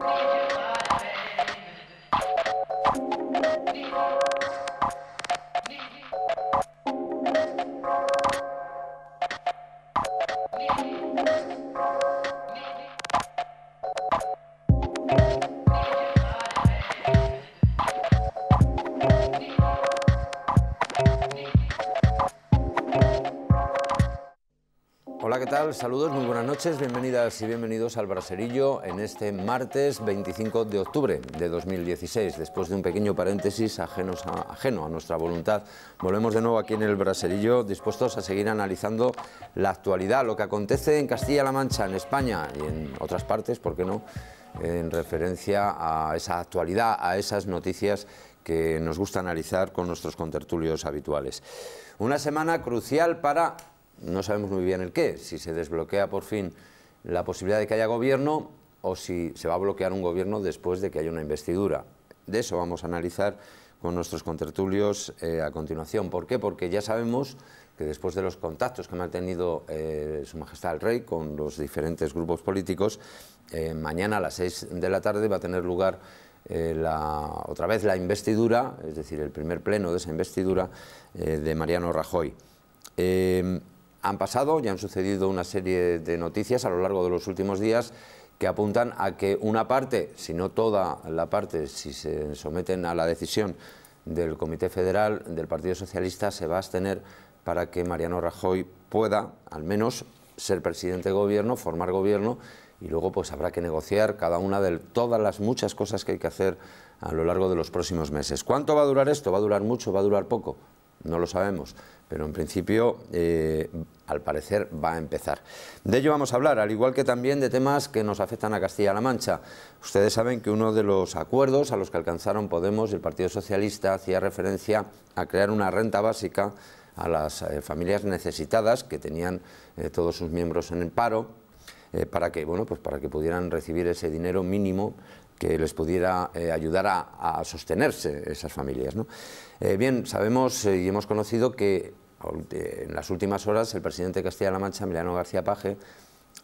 you. Saludos, muy buenas noches, bienvenidas y bienvenidos al Braserillo en este martes 25 de octubre de 2016. Después de un pequeño paréntesis ajeno a nuestra voluntad, volvemos de nuevo aquí en el Braserillo dispuestos a seguir analizando la actualidad, lo que acontece en Castilla-La Mancha, en España y en otras partes, ¿por qué no? En referencia a esa actualidad, a esas noticias que nos gusta analizar con nuestros contertulios habituales. Una semana crucial para no sabemos muy bien el qué, si se desbloquea por fin la posibilidad de que haya gobierno o si se va a bloquear un gobierno después de que haya una investidura. De eso vamos a analizar con nuestros contertulios eh, a continuación. ¿Por qué? Porque ya sabemos que después de los contactos que ha tenido eh, Su Majestad el Rey con los diferentes grupos políticos, eh, mañana a las 6 de la tarde va a tener lugar la, otra vez la investidura, es decir, el primer pleno de esa investidura de Mariano Rajoy han pasado y han sucedido una serie de noticias a lo largo de los últimos días que apuntan a que una parte, si no toda la parte, si se someten a la decisión del Comité Federal del Partido Socialista, se va a abstener para que Mariano Rajoy pueda, al menos, ser presidente de gobierno, formar gobierno y luego pues habrá que negociar cada una de todas las muchas cosas que hay que hacer a lo largo de los próximos meses. ¿Cuánto va a durar esto? ¿Va a durar mucho? ¿Va a durar poco? no lo sabemos, pero en principio, eh, al parecer, va a empezar. De ello vamos a hablar, al igual que también de temas que nos afectan a Castilla-La Mancha. Ustedes saben que uno de los acuerdos a los que alcanzaron Podemos y el Partido Socialista hacía referencia a crear una renta básica a las eh, familias necesitadas que tenían eh, todos sus miembros en el paro, para, que, bueno, pues para que pudieran recibir ese dinero mínimo que les pudiera ayudar a, sostenerse esas familias. Eh, bien, sabemos eh, y hemos conocido que eh, en las últimas horas el presidente de Castilla-La Mancha, Emiliano García Paje,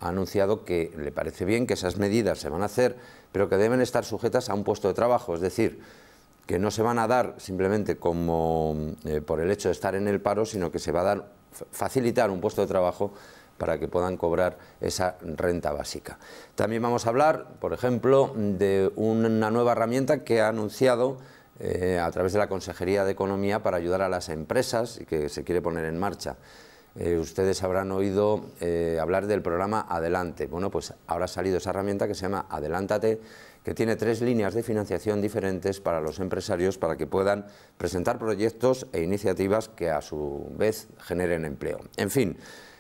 ha anunciado que le parece bien que esas medidas se van a hacer, pero que deben estar sujetas a un puesto de trabajo, es decir, que no se van a dar simplemente como mm, por el hecho de estar en el paro, sino que se va a dar facilitar un puesto de trabajo para que puedan cobrar esa renta básica. También vamos a hablar, por ejemplo, de una nueva herramienta que ha anunciado eh, a través de la Consejería de Economía para ayudar a las empresas que se quiere poner en marcha. Eh, ustedes habrán oído eh, hablar del programa Adelante. Bueno, pues ahora ha salido esa herramienta que se llama Adelántate, que tiene tres líneas de financiación diferentes para los empresarios para que puedan presentar proyectos e iniciativas que a su vez generen empleo. En fin,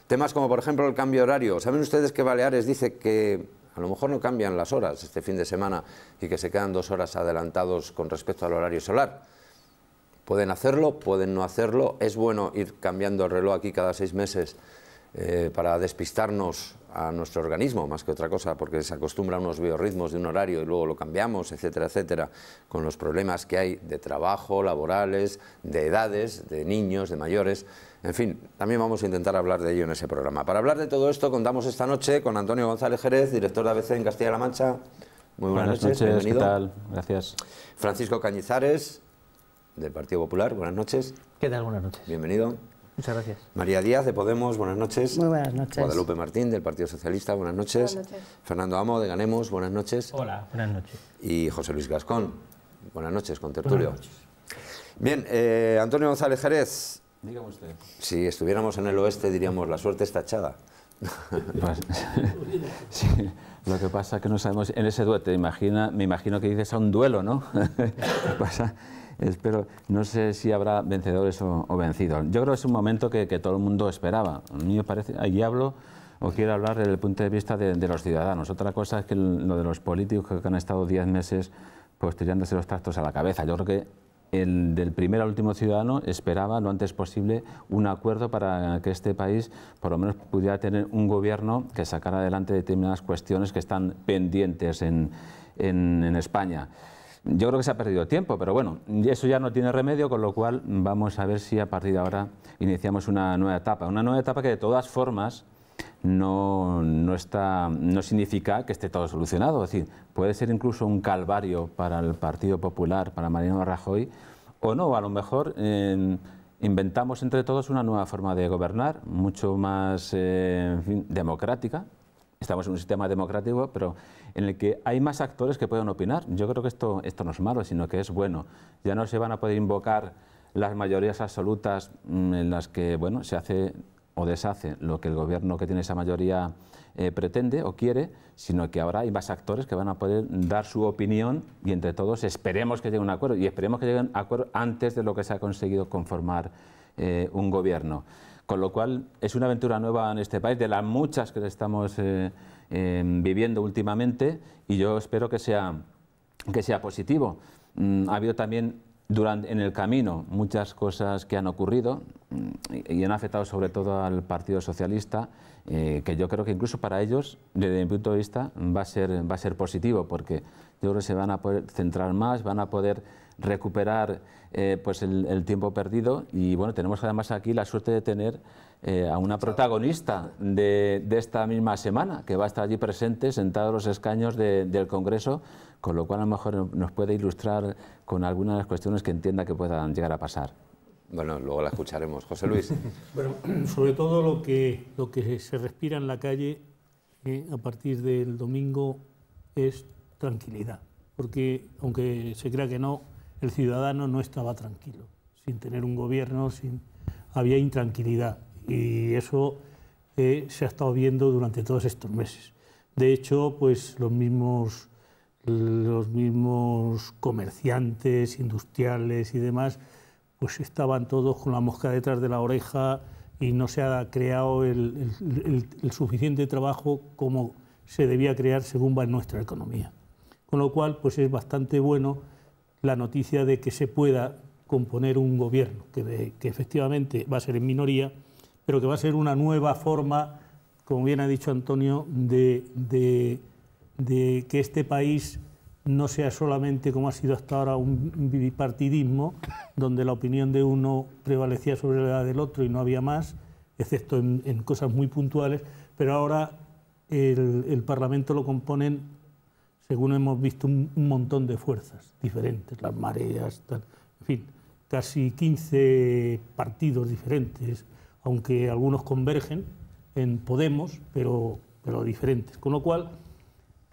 temas como por ejemplo el cambio horario. ¿Saben ustedes que Baleares dice que a lo mejor no cambian las horas este fin de semana y que se quedan dos horas adelantados con respecto al horario solar. Pueden hacerlo, pueden no hacerlo. Es bueno ir cambiando el reloj aquí cada seis meses eh, para despistarnos a nuestro organismo, más que otra cosa, porque se acostumbra a unos biorritmos de un horario y luego lo cambiamos, etcétera, etcétera, con los problemas que hay de trabajo, laborales, de edades, de niños, de mayores. En fin, también vamos a intentar hablar de ello en ese programa. Para hablar de todo esto, contamos esta noche con Antonio González Jerez, director de ABC en Castilla-La Mancha. Muy buenas, noches, bienvenido. tal? Gracias. Francisco Cañizares, del Partido Popular, buenas noches. ¿Qué tal? Buenas noches. Bienvenido. Muchas gracias. María Díaz, de Podemos, buenas noches. Muy buenas noches. Guadalupe Martín, del Partido Socialista, buenas noches. Buenas noches. Fernando Amo, de Ganemos, buenas noches. Hola, buenas noches. Y José Luis Gascón, buenas noches, con Tertulio. Bien, eh, Antonio González Jerez. Dígame usted. Si estuviéramos en el oeste, diríamos, la suerte está echada. Pues, lo que pasa es que no sabemos en ese duete, imagina, me imagino que dices a un duelo, ¿no? pasa espero, no sé si habrá vencedores o, vencidos. Yo creo que es un momento que, todo el mundo esperaba. A mí me parece, ahí hablo o quiero hablar desde el punto de vista de, los ciudadanos. Otra cosa es que lo de los políticos que han estado diez meses pues tirándose los trastos a la cabeza. Yo creo que el del primer al último ciudadano esperaba lo antes posible un acuerdo para que este país por lo menos pudiera tener un gobierno que sacara adelante determinadas cuestiones que están pendientes en, en España. Yo creo que se ha perdido tiempo, pero bueno, eso ya no tiene remedio, con lo cual vamos a ver si a partir de ahora iniciamos una nueva etapa. Una nueva etapa que de todas formas no, está, no significa que esté todo solucionado. Es decir, puede ser incluso un calvario para el Partido Popular, para Mariano Rajoy, o no, a lo mejor em, inventamos entre todos una nueva forma de gobernar, mucho más eh, democrática, Estamos en un sistema democrático, pero en el que hay más actores que pueden opinar. Yo creo que esto, esto no es malo, sino que es bueno. Ya no se van a poder invocar las mayorías absolutas mm, en las que bueno, se hace o deshace lo que el gobierno que tiene esa mayoría eh, pretende o quiere, sino que ahora hay más actores que van a poder dar su opinión y entre todos esperemos que llegue un acuerdo y esperemos que llegue un acuerdo antes de lo que se ha conseguido conformar eh, un gobierno. Con lo cual es una aventura nueva en este país, de las muchas que estamos eh, em, viviendo últimamente, y yo espero que sea, que sea positivo. Mm, ha habido también durante, en el camino muchas cosas que han ocurrido mm, y, han afectado sobre todo al Partido Socialista, eh, que yo creo que incluso para ellos, desde mi punto de vista, va a ser, va a ser positivo, porque yo creo que se van a poder centrar más, van a poder recuperar eh, pues el, tiempo perdido y bueno, tenemos además aquí la suerte de tener eh, a una protagonista de, esta misma semana que va a estar allí presente sentado en los escaños del Congreso con lo cual a lo mejor nos puede ilustrar con algunas de las cuestiones que entienda que puedan llegar a pasar. Bueno, luego la escucharemos. José Luis. bueno, sobre todo lo que, lo que se respira en la calle eh, a partir del domingo es tranquilidad, porque aunque se crea que no, el ciudadano no estaba tranquilo, sin tener un gobierno, sin, había intranquilidad y eso eh, se ha estado viendo durante todos estos meses. De hecho, pues los mismos los mismos comerciantes, industriales y demás, pues estaban todos con la mosca detrás de la oreja y no se ha creado el, suficiente trabajo como se debía crear según va en nuestra economía. Con lo cual, pues es bastante bueno la noticia de que se pueda componer un gobierno, que, efectivamente va a ser en minoría, pero que va a ser una nueva forma, como bien ha dicho Antonio, de de que este país no sea solamente, como ha sido hasta ahora, un bipartidismo, donde la opinión de uno prevalecía sobre la del otro y no había más, excepto en, cosas muy puntuales, pero ahora el, Parlamento lo componen, según hemos visto, un, montón de fuerzas diferentes, las mareas, en fin, casi 15 partidos diferentes, aunque algunos convergen en Podemos, pero, pero diferentes. Con lo cual,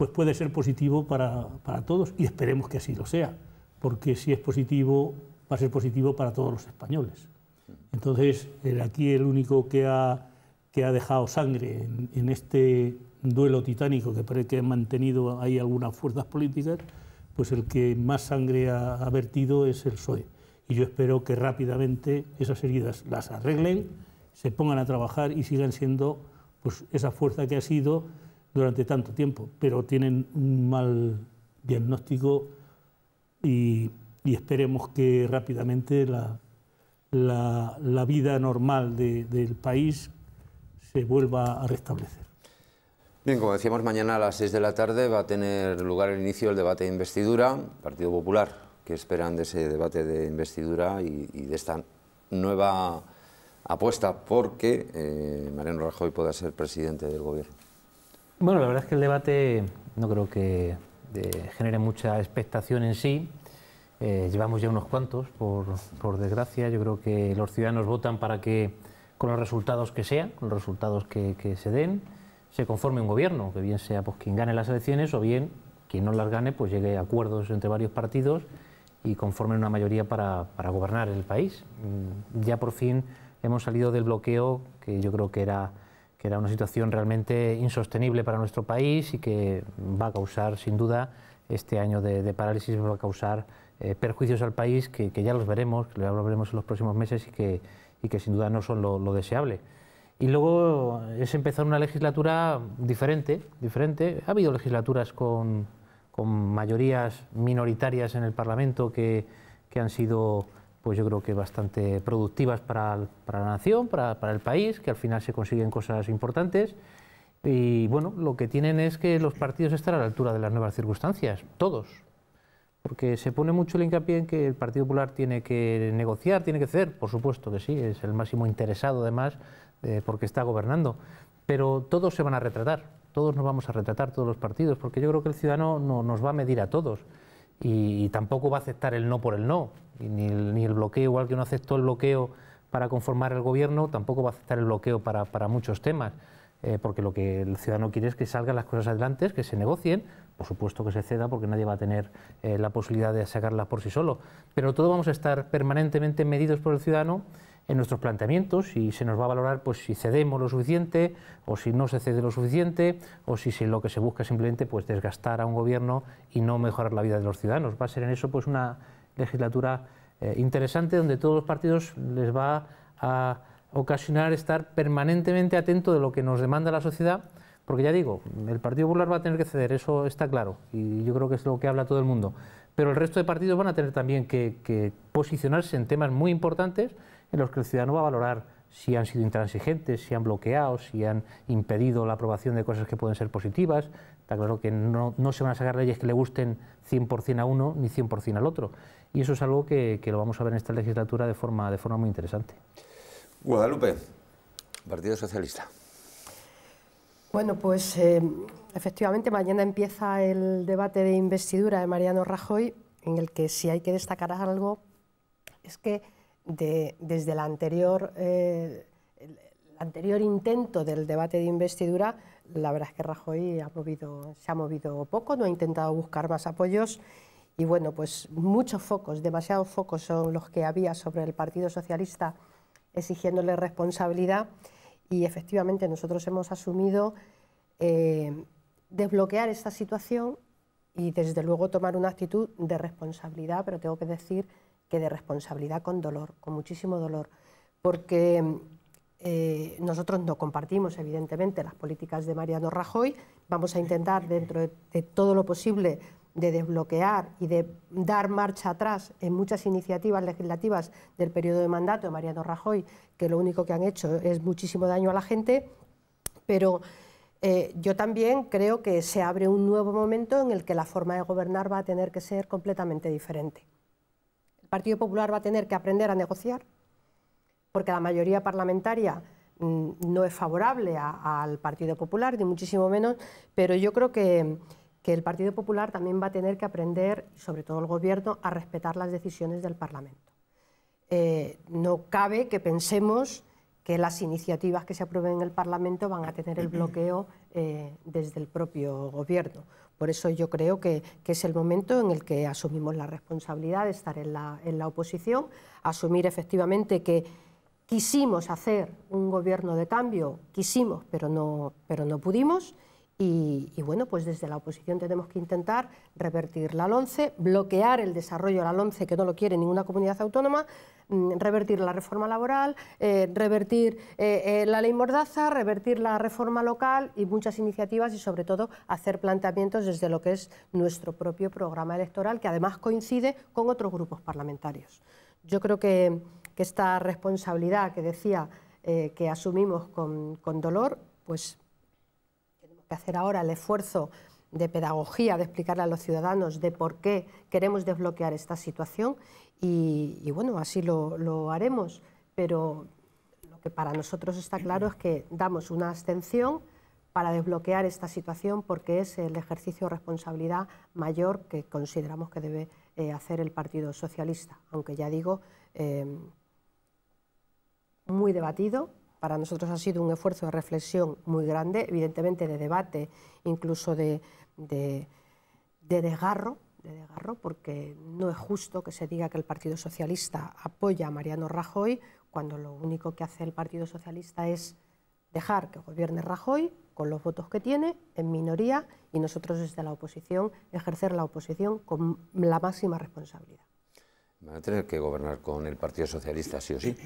pues puede ser positivo para, todos y esperemos que así lo sea, porque si es positivo, va a ser positivo para todos los españoles. Entonces, aquí el único que ha, que ha dejado sangre en, este duelo titánico que parece que han mantenido ahí algunas fuerzas políticas, pues el que más sangre ha, ha, vertido es el PSOE. Y yo espero que rápidamente esas heridas las arreglen, se pongan a trabajar y sigan siendo pues, esa fuerza que ha sido durante tanto tiempo, pero tienen un mal diagnóstico y, esperemos que rápidamente la, la, vida normal del país se vuelva a restablecer. Bien, como decíamos, mañana a las 6 de la tarde va a tener lugar el inicio del debate de investidura, Partido Popular, que esperan de ese debate de investidura y, de esta nueva apuesta porque eh, Mariano Rajoy pueda ser presidente del gobierno. Bueno, la verdad es que el debate no creo que eh, genere mucha expectación en sí. Eh, llevamos ya unos cuantos, por, desgracia. Yo creo que los ciudadanos votan para que, con los resultados que sean, con los resultados que, se den, se conforme un gobierno, que bien sea pues, quien gane las elecciones o bien quien no las gane, pues llegue a acuerdos entre varios partidos y conformen una mayoría para gobernar el país. Mm, ya por fin hemos salido del bloqueo que yo creo que era que era una situación realmente insostenible para nuestro país y que va a causar, sin duda, este año de, parálisis va a causar eh, perjuicios al país que, ya los veremos, que ya los veremos en los próximos meses y que, que sin duda no son lo, deseable. Y luego es empezar una legislatura diferente, diferente. Ha habido legislaturas con, mayorías minoritarias en el Parlamento que, que han sido pues yo creo que bastante productivas para, para la nación, para, para, el país, que al final se consiguen cosas importantes. Y bueno, lo que tienen es que los partidos están a la altura de las nuevas circunstancias, todos. Porque se pone mucho el hincapié en que el Partido Popular tiene que negociar, tiene que ceder, por supuesto que sí, es el máximo interesado además porque está gobernando. Pero todos se van a retratar, todos nos vamos a retratar, todos los partidos, porque yo creo que el ciudadano no, nos va a medir a todos y, tampoco va a aceptar el no por el no, ni, el, ni, el, bloqueo, igual que no aceptó el bloqueo para conformar el gobierno, tampoco va a aceptar el bloqueo para, muchos temas. Eh, porque lo que el ciudadano quiere es que salgan las cosas adelante, que se negocien, por supuesto que se ceda porque nadie va a tener eh, la posibilidad de sacarlas por sí solo, pero todos vamos a estar permanentemente medidos por el ciudadano en nuestros planteamientos y se nos va a valorar pues si cedemos lo suficiente o si no se cede lo suficiente o si, si lo que se busca simplemente pues desgastar a un gobierno y no mejorar la vida de los ciudadanos. Va a ser en eso pues una legislatura eh, interesante donde todos los partidos les va a ocasionar estar permanentemente atento de lo que nos demanda la sociedad, porque ya digo, el Partido Popular va a tener que ceder, eso está claro, y yo creo que es lo que habla todo el mundo, pero el resto de partidos van a tener también que, que posicionarse en temas muy importantes en los que el ciudadano va a valorar si han sido intransigentes, si han bloqueado, si han impedido la aprobación de cosas que pueden ser positivas. Está claro que no, se van a sacar leyes que le gusten 100% a uno ni 100% al otro. Y eso es algo que, lo vamos a ver en esta legislatura de forma, de forma muy interesante. Guadalupe, Partido Socialista. Bueno, pues eh, efectivamente mañana empieza el debate de investidura de Mariano Rajoy, en el que si hay que destacar algo es que desde la anterior, eh, el, anterior intento del debate de investidura, la verdad es que Rajoy ha movido, se ha movido poco, no ha intentado buscar más apoyos. Y bueno, pues muchos focos, demasiados focos son los que había sobre el Partido Socialista exigiéndole responsabilidad y efectivamente nosotros hemos asumido eh, desbloquear esta situación y desde luego tomar una actitud de responsabilidad, pero tengo que decir que de responsabilidad con dolor, con muchísimo dolor, porque eh, nosotros no compartimos, evidentemente, las políticas de Mariano Rajoy. Vamos a intentar, dentro de, todo lo posible, de desbloquear y de dar marcha atrás en muchas iniciativas legislativas del periodo de mandato de Mariano Rajoy, que lo único que han hecho es muchísimo daño a la gente, pero eh, yo también creo que se abre un nuevo momento en el que la forma de gobernar va a tener que ser completamente diferente. Partido Popular va a tener que aprender a negociar, porque la mayoría parlamentaria mm, no es favorable al Partido Popular, ni muchísimo menos, pero yo creo que, el Partido Popular también va a tener que aprender, sobre todo el Gobierno, a respetar las decisiones del Parlamento. Eh, no cabe que pensemos que las iniciativas que se aprueben en el Parlamento van a tener el bloqueo eh, desde el propio gobierno. Por eso yo creo que, es el momento en el que asumimos la responsabilidad de estar en la, oposición, asumir efectivamente que quisimos hacer un gobierno de cambio, quisimos, pero no pudimos. Y, bueno, pues desde la oposición tenemos que intentar revertir la LONCE, bloquear el desarrollo de la LONCE, que no lo quiere ninguna comunidad autónoma, mm, revertir la reforma laboral, eh, revertir eh, eh, la ley Mordaza, revertir la reforma local y muchas iniciativas y sobre todo hacer planteamientos desde lo que es nuestro propio programa electoral, que además coincide con otros grupos parlamentarios. Yo creo que, esta responsabilidad que decía que asumimos con, con dolor, pues hacer ahora el esfuerzo de pedagogía, de explicarle a los ciudadanos de por qué queremos desbloquear esta situación y, bueno, así lo, haremos. Pero lo que para nosotros está claro es que damos una abstención para desbloquear esta situación porque es el ejercicio de responsabilidad mayor que consideramos que debe eh, hacer el Partido Socialista, aunque ya digo, eh, muy debatido, para nosotros ha sido un esfuerzo de reflexión muy grande, evidentemente de debate, incluso de, desgarro, de desgarro, porque no es justo que se diga que el Partido Socialista apoya a Mariano Rajoy cuando lo único que hace el Partido Socialista es dejar que gobierne Rajoy con los votos que tiene, en minoría, y nosotros desde la oposición ejercer la oposición con la máxima responsabilidad. Van a tener que gobernar con el Partido Socialista, sí o sí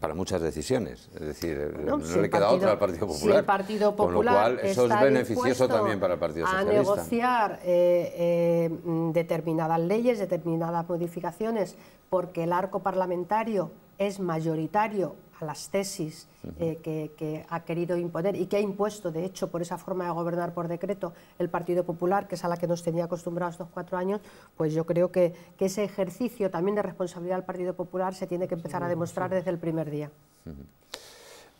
para muchas decisiones. Es decir, no le queda otra al Partido Popular. Sí, el Partido Popular Con lo cual, eso es beneficioso también para el Partido Socialista. A negociar eh, eh, mm, determinadas leyes, determinadas modificaciones, porque el arco parlamentario es mayoritario a las tesis eh, que, ha querido imponer y que ha impuesto, de hecho, por esa forma de gobernar por decreto el Partido Popular, que es a la que nos tenía acostumbrados estos cuatro años, pues yo creo que, ese ejercicio también de responsabilidad del Partido Popular se tiene que empezar a demostrar desde el primer día. En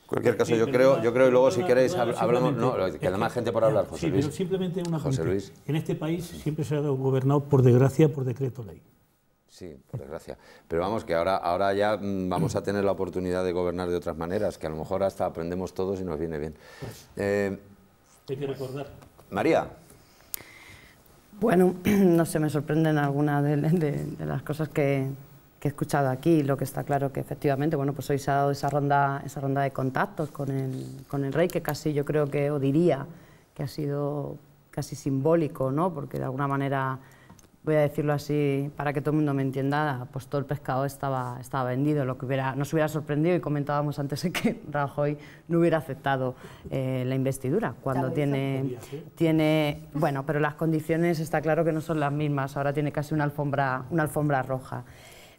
cualquier caso, yo creo, yo creo, y luego si queréis hablamos, no, que además gente por hablar, José sí, simplemente una cosa, en este país siempre se ha gobernado por desgracia por decreto ley. Sí, por desgracia. Pero vamos, que ahora, ahora ya mm, vamos a tener la oportunidad de gobernar de otras maneras, que a lo mejor hasta aprendemos todos y nos viene bien. Hay eh, que recordar. María. Bueno, no se me sorprenden algunas de, las cosas que, he escuchado aquí. Lo que está claro que efectivamente, bueno, pues hoy se ha dado esa ronda, esa ronda de contactos con el, con el rey, que casi yo creo que, o diría, que ha sido casi simbólico, ¿no? Porque de alguna manera voy a decirlo así para que todo el mundo me entienda, pues todo el pescado estaba, estaba vendido, lo que hubiera, nos hubiera sorprendido y comentábamos antes que Rajoy no hubiera aceptado eh, la investidura cuando tiene, tiene, bueno, pero las condiciones está claro que no son las mismas, ahora tiene casi una alfombra, una alfombra roja.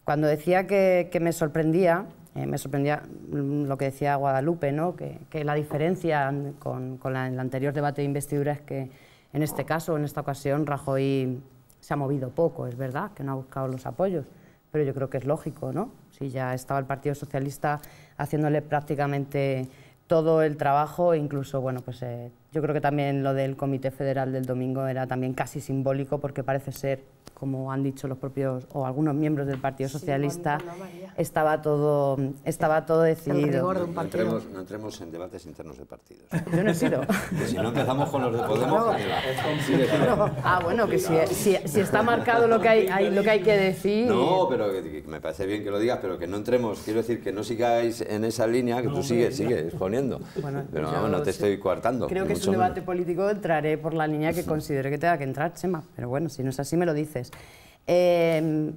Cuando decía que, me sorprendía, eh, me sorprendía lo que decía Guadalupe, ¿no? que, la diferencia con, con el anterior debate de investidura es que en este caso, en esta ocasión, Rajoy se ha movido poco, es verdad, que no ha buscado los apoyos, pero yo creo que es lógico, ¿no? Si ya estaba el Partido Socialista haciéndole prácticamente todo el trabajo, e incluso, bueno, pues eh, yo creo que también lo del Comité Federal del domingo era también casi simbólico porque parece ser como han dicho los propios o algunos miembros del Partido Socialista, estaba todo estaba todo decidido. no, entremos, en debates internos de partidos. Yo no he sido. si no empezamos con los de Podemos, no. Ah, bueno, que si, está marcado lo que hay, hay, lo que hay que decir. No, pero que, me parece bien que lo digas, pero que no entremos. Quiero decir que no sigáis en esa línea que tú sigues, sigue exponiendo. pero no, te estoy coartando. Creo que es un debate político. Entraré por la línea que considere que tenga que entrar, Chema. Pero bueno, si no es así, me lo dices. Em,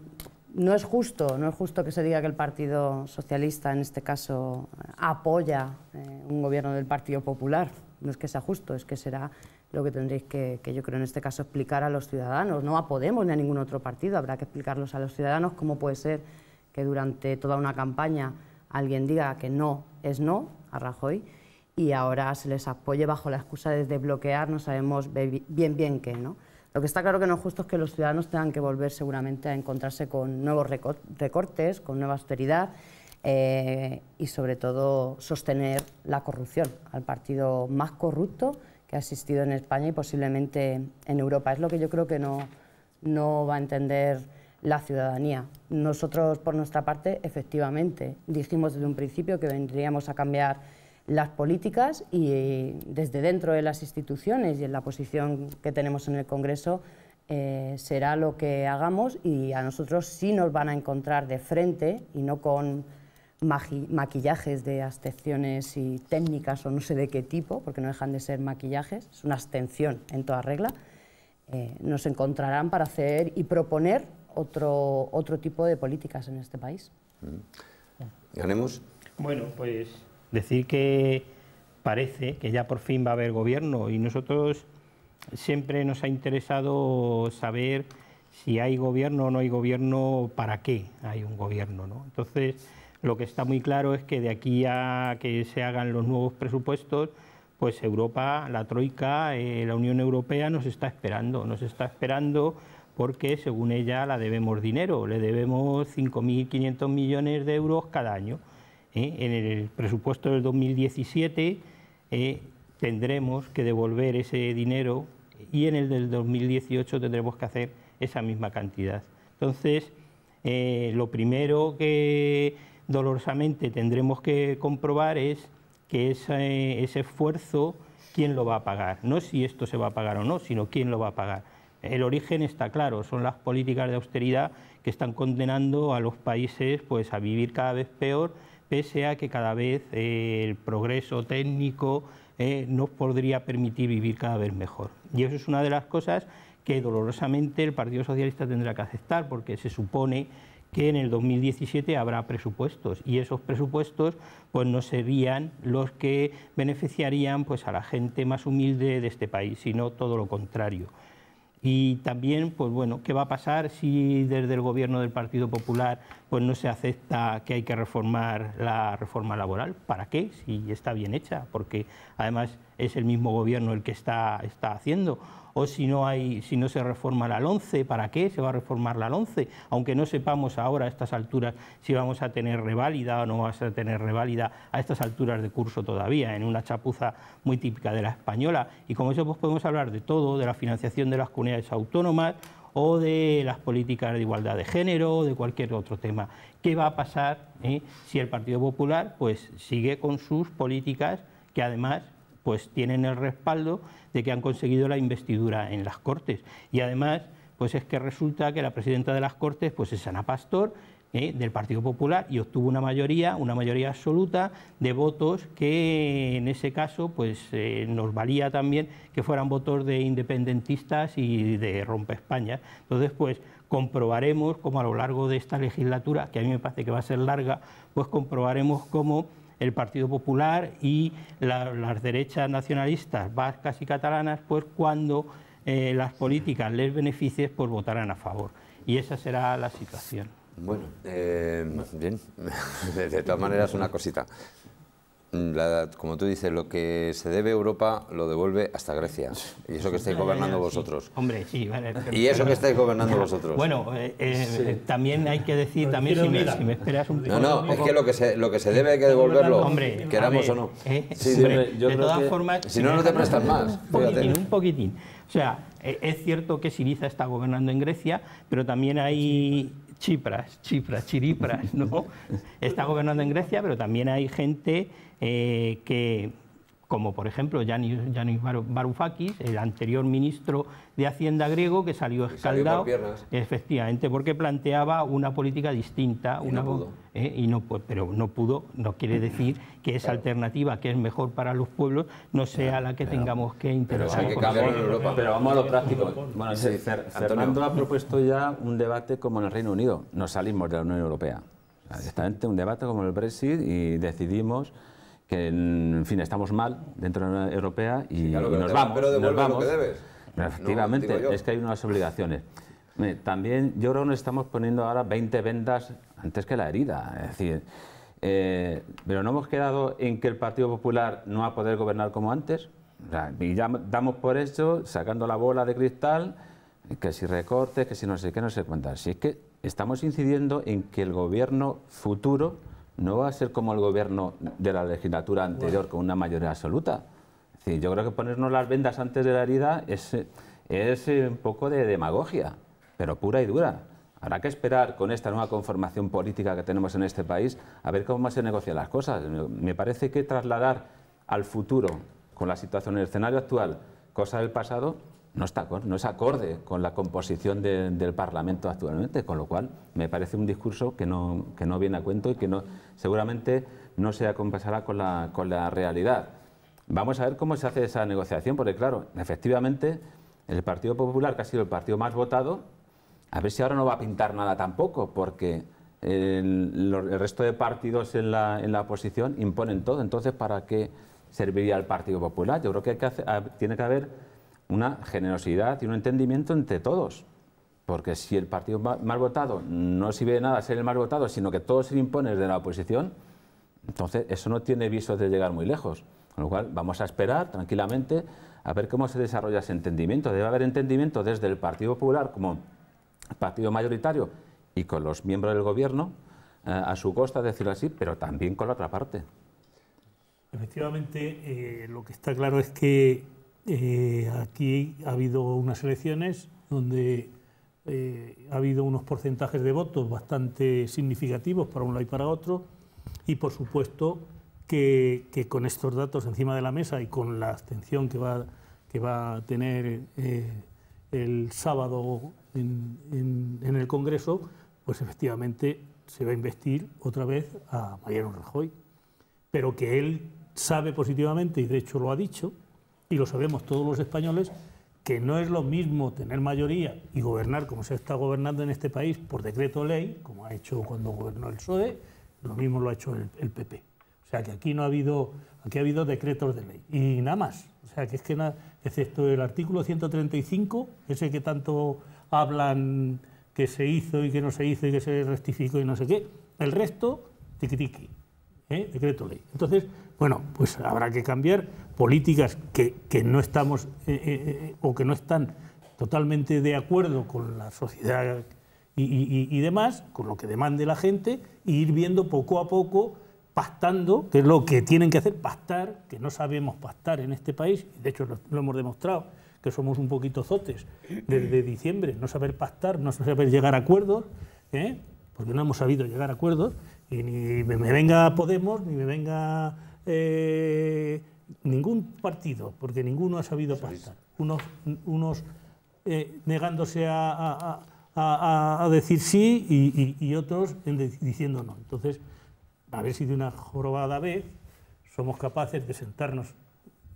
no es justo, no es justo que se diga que el Partido Socialista, en este caso, apoya eh, un gobierno del Partido Popular. No es que sea justo, es que será lo que tendréis que, yo creo en este caso, explicar a los ciudadanos, no a Podemos ni a ningún otro partido, habrá que explicarlos a los ciudadanos cómo puede ser que durante toda una campaña alguien diga que no es no a Rajoy y ahora se les apoye bajo la excusa de desbloquear, no sabemos bien bien qué, ¿no? Lo que está claro que no es justo es que los ciudadanos tengan que volver seguramente a encontrarse con nuevos recortes, con nueva austeridad eh, y sobre todo sostener la corrupción al partido más corrupto que ha existido en España y posiblemente en Europa. Es lo que yo creo que no va a entender la ciudadanía. Nosotros, por nuestra parte, efectivamente, dijimos desde un principio que vendríamos a cambiar las políticas y eh, desde dentro de las instituciones y en la posición que tenemos en el Congreso eh, será lo que hagamos y a nosotros sí nos van a encontrar de frente y no con maquillajes de abstenciones y técnicas o no sé de qué tipo, porque no dejan de ser maquillajes, es una abstención en toda regla, eh, nos encontrarán para hacer y proponer otro, otro tipo de políticas en este país. Mm. ¿Ganemos? Bueno, pues Decir que parece que ya por fin va a haber gobierno y nosotros siempre nos ha interesado saber si hay gobierno o no hay gobierno, para qué hay un gobierno. ¿no? Entonces, lo que está muy claro es que de aquí a que se hagan los nuevos presupuestos, pues Europa, la Troika, eh, la Unión Europea nos está esperando, nos está esperando porque según ella la debemos dinero, le debemos 5.500 millones de euros cada año. ¿eh? en el presupuesto del 2017 eh, tendremos que devolver ese dinero y en el del 2018 tendremos que hacer esa misma cantidad. Entonces, eh, lo primero que dolorosamente tendremos que comprobar es que ese, ese esfuerzo, ¿quién lo va a pagar? No si esto se va a pagar o no, sino quién lo va a pagar. El origen está claro, son las políticas de austeridad que están condenando a los países pues, a vivir cada vez peor pese a que cada vez eh, el progreso técnico eh, nos podría permitir vivir cada vez mejor. Y eso es una de las cosas que dolorosamente el Partido Socialista tendrá que aceptar, porque se supone que en el 2017 habrá presupuestos y esos presupuestos pues no serían los que beneficiarían pues a la gente más humilde de este país, sino todo lo contrario. Y también, pues bueno, ¿qué va a pasar si desde el gobierno del Partido Popular pues no se acepta que hay que reformar la reforma laboral. ¿Para qué? Si está bien hecha, porque además es el mismo gobierno el que está, está haciendo. O si no, hay, si no se reforma la 11, e, ¿para qué se va a reformar la LONCE? Aunque no sepamos ahora a estas alturas si vamos a tener reválida o no vamos a tener reválida a estas alturas de curso todavía, en una chapuza muy típica de la española. Y como eso pues podemos hablar de todo, de la financiación de las comunidades autónomas o de las políticas de igualdad de género o de cualquier otro tema. ¿Qué va a pasar eh, si el Partido Popular pues, sigue con sus políticas que además pues, tienen el respaldo de que han conseguido la investidura en las Cortes? Y además, pues es que resulta que la presidenta de las Cortes pues, es Ana Pastor ¿eh? del Partido Popular y obtuvo una mayoría, una mayoría absoluta de votos que en ese caso pues eh, nos valía también que fueran votos de independentistas y de rompe España. Entonces pues comprobaremos como a lo largo de esta legislatura, que a mí me parece que va a ser larga, pues comprobaremos cómo el Partido Popular y las derechas nacionalistas vascas y catalanas pues cuando eh, las políticas les beneficien pues votarán a favor. Y esa será la situación. Bueno, eh, bien. De todas maneras, una cosita. La, como tú dices, lo que se debe a Europa lo devuelve hasta Grecia. Y eso que estáis gobernando vosotros. Hombre, sí, vale. Y eso que estáis gobernando vosotros. Bueno, eh, eh, también hay que decir, también si me, esperas un poco. No, no, es que lo que se, lo que se debe hay que devolverlo, hombre, queramos o no. yo de todas formas... Si no, no te prestan más. Un poquitín, un poquitín. O sea, es cierto que Siriza está gobernando en Grecia, pero también hay chipras, chipras, chiripras, ¿no? Está gobernando en Grecia, pero también hay gente eh, que como por ejemplo Yanis, Varoufakis, el anterior ministro de Hacienda griego que salió escaldado, efectivamente, porque planteaba una política distinta, y no pudo. Eh, y no, pero no pudo, no quiere decir que esa alternativa que es mejor para los pueblos no sea la que tengamos que interpretar. Pero, Europa. pero, vamos a lo práctico. Fernando ha propuesto ya un debate como en el Reino Unido, no salimos de la Unión Europea. Exactamente un debate como el Brexit y decidimos que mm, en fin, estamos mal dentro de la Unión Europea y, nos, vamos, pero nos Lo que debes. efectivamente, es que hay unas obligaciones. También yo creo que nos estamos poniendo ahora 20 vendas antes que la herida. Es decir, eh, pero no hemos quedado en que el Partido Popular no va a poder gobernar como antes. y ya damos por hecho, sacando la bola de cristal, que si recortes, que si no sé qué, no sé cuántas. Si es que estamos incidiendo en que el gobierno futuro no va a ser como el gobierno de la legislatura anterior con una mayoría absoluta. Sí, yo creo que ponernos las vendas antes de la herida es, es un poco de demagogia, pero pura y dura. Habrá que esperar con esta nueva conformación política que tenemos en este país a ver cómo se negocian las cosas. Me parece que trasladar al futuro, con la situación en el escenario actual, cosas del pasado, no, está, no es acorde con la composición del Parlamento actualmente, con lo cual me parece un discurso que no, viene a cuento y que no, seguramente no se acompasará con la, con la realidad. Vamos a ver cómo se hace esa negociación, porque claro, efectivamente, el Partido Popular, que ha sido el partido más votado, a ver si ahora no va a pintar nada tampoco, porque el, resto de partidos en la, oposición imponen todo. Entonces, ¿para qué serviría el Partido Popular? Yo creo que, tiene que haber una generosidad y un entendimiento entre todos. Porque si el partido más votado no sirve de nada ser el más votado, sino que todo se le impone desde la oposición, entonces eso no tiene visos de llegar muy lejos. Con lo cual vamos a esperar tranquilamente a ver cómo se desarrolla ese entendimiento. Debe haber entendimiento desde el Partido Popular como partido mayoritario y con los miembros del gobierno eh, a su costa, decirlo así, pero también con la otra parte. Efectivamente, eh, lo que está claro es que eh, aquí ha habido unas elecciones donde eh, ha habido unos porcentajes de votos bastante significativos para un lado y para otro, y por supuesto que, con estos datos encima de la mesa y con la abstención que va, que va a tener eh, el sábado en, en, el Congreso, pues efectivamente se va a investir otra vez a Mariano Rajoy, pero que él sabe positivamente, y de hecho lo ha dicho, y lo sabemos todos los españoles, que no es lo mismo tener mayoría y gobernar como se está gobernando en este país por decreto ley, como ha hecho cuando gobernó el PSOE, lo mismo lo ha hecho el, PP. O sea que aquí no ha habido, aquí ha habido decretos de ley y nada más. O sea que es que nada, excepto el artículo 135, ese que tanto hablan que se hizo y que no se hizo y que se rectificó y no sé qué, el resto, tiqui tiqui, ¿eh? decreto ley. Entonces, bueno, pues habrá que cambiar políticas que, no estamos eh, eh, eh, o que no están totalmente de acuerdo con la sociedad y, demás, con lo que demande la gente, e ir viendo poco a poco, pactando, que es lo que tienen que hacer, pactar, que no sabemos pactar en este país, de hecho lo, hemos demostrado, que somos un poquito zotes desde diciembre, no saber pactar, no saber llegar a acuerdos, porque no hemos sabido llegar a acuerdos, y ni me venga Podemos, ni me venga ningún partido, porque ninguno ha sabido pactar. Unos, unos eh, negándose a, decir sí y, otros diciendo no. Entonces, a ver si de una jorobada vez somos capaces de sentarnos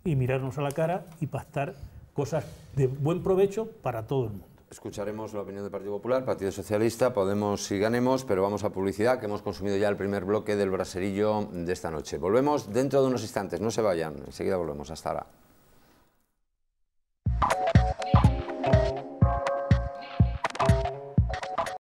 y mirarnos a la cara y pactar cosas de buen provecho para todo el mundo. Escucharemos la opinión del Partido Popular, Partido Socialista, Podemos si ganemos, pero vamos a publicidad, que hemos consumido ya el primer bloque del braserillo de esta noche. Volvemos dentro de unos instantes, no se vayan, enseguida volvemos, hasta ahora.